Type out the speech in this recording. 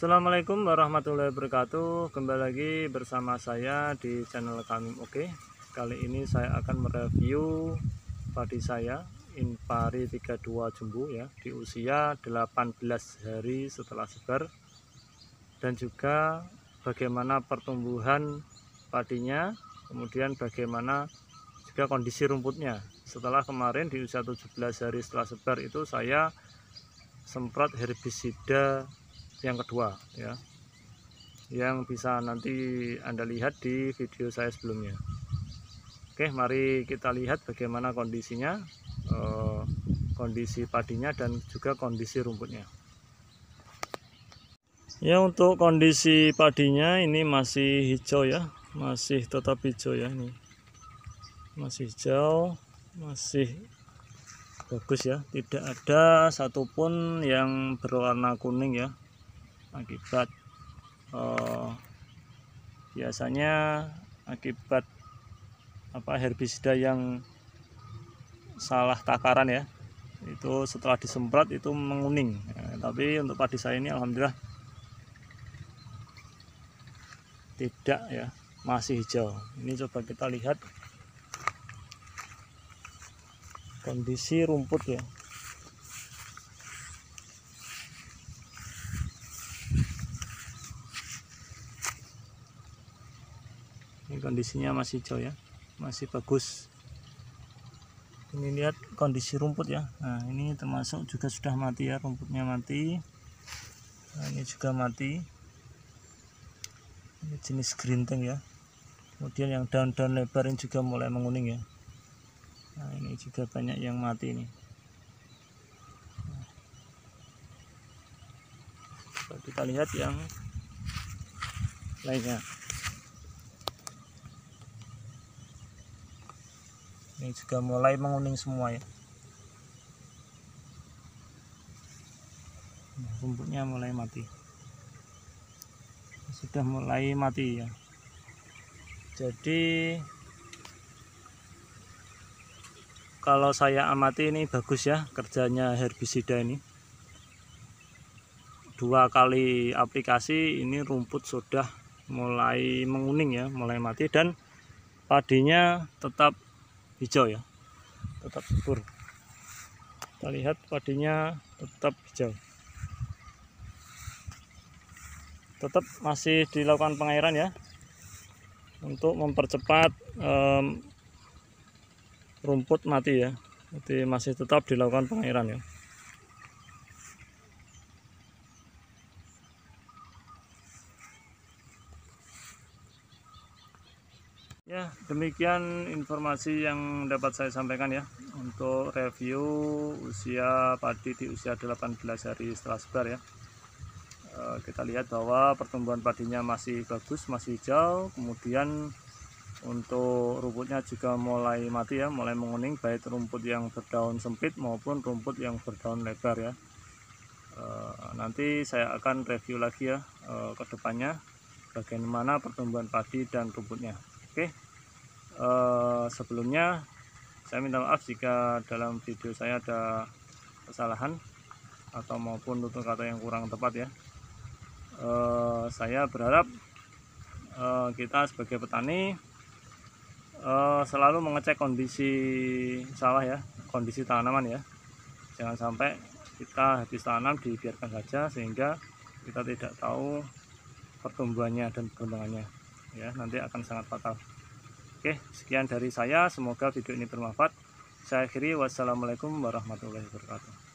Assalamualaikum warahmatullahi wabarakatuh Kembali lagi bersama saya di channel kami Oke Kali ini saya akan mereview padi saya Impari 32 Jumbo ya Di usia 18 hari setelah sebar Dan juga bagaimana pertumbuhan padinya Kemudian bagaimana juga kondisi rumputnya setelah kemarin di usia 17 hari setelah sebar itu saya semprot herbisida yang kedua ya yang bisa nanti Anda lihat di video saya sebelumnya Oke mari kita lihat bagaimana kondisinya eh, kondisi padinya dan juga kondisi rumputnya ya untuk kondisi padinya ini masih hijau ya masih tetap hijau ya ini masih hijau masih bagus ya tidak ada satupun yang berwarna kuning ya akibat eh, biasanya akibat apa herbisida yang salah takaran ya itu setelah disemprot itu menguning ya, tapi untuk padi saya ini alhamdulillah tidak ya masih hijau ini coba kita lihat kondisi rumput ya ini kondisinya masih hijau ya masih bagus ini lihat kondisi rumput ya nah ini termasuk juga sudah mati ya rumputnya mati nah, ini juga mati ini jenis gerinting ya kemudian yang daun-daun lebar ini juga mulai menguning ya nah ini juga banyak yang mati ini. nah, kita lihat yang lainnya ini juga mulai menguning semua ya nah, rumputnya mulai mati sudah mulai mati ya jadi kalau saya amati ini bagus ya kerjanya herbisida ini dua kali aplikasi ini rumput sudah mulai menguning ya mulai mati dan padinya tetap hijau ya tetap subur kita lihat padinya tetap hijau tetap masih dilakukan pengairan ya untuk mempercepat um, rumput mati ya jadi masih tetap dilakukan pengairan ya Ya, demikian informasi yang dapat saya sampaikan ya untuk review usia padi di usia 18 hari setelah sebar ya. E, kita lihat bahwa pertumbuhan padinya masih bagus, masih hijau, kemudian untuk rumputnya juga mulai mati ya, mulai menguning baik rumput yang berdaun sempit maupun rumput yang berdaun lebar ya. E, nanti saya akan review lagi ya e, ke bagaimana pertumbuhan padi dan rumputnya. Oke uh, sebelumnya saya minta maaf jika dalam video saya ada kesalahan atau maupun tutur kata yang kurang tepat ya uh, saya berharap uh, kita sebagai petani uh, selalu mengecek kondisi sawah ya kondisi tanaman ya jangan sampai kita habis tanam dibiarkan saja sehingga kita tidak tahu pertumbuhannya dan perkembangannya ya nanti akan sangat fatal oke sekian dari saya semoga video ini bermanfaat saya akhiri wassalamualaikum warahmatullahi wabarakatuh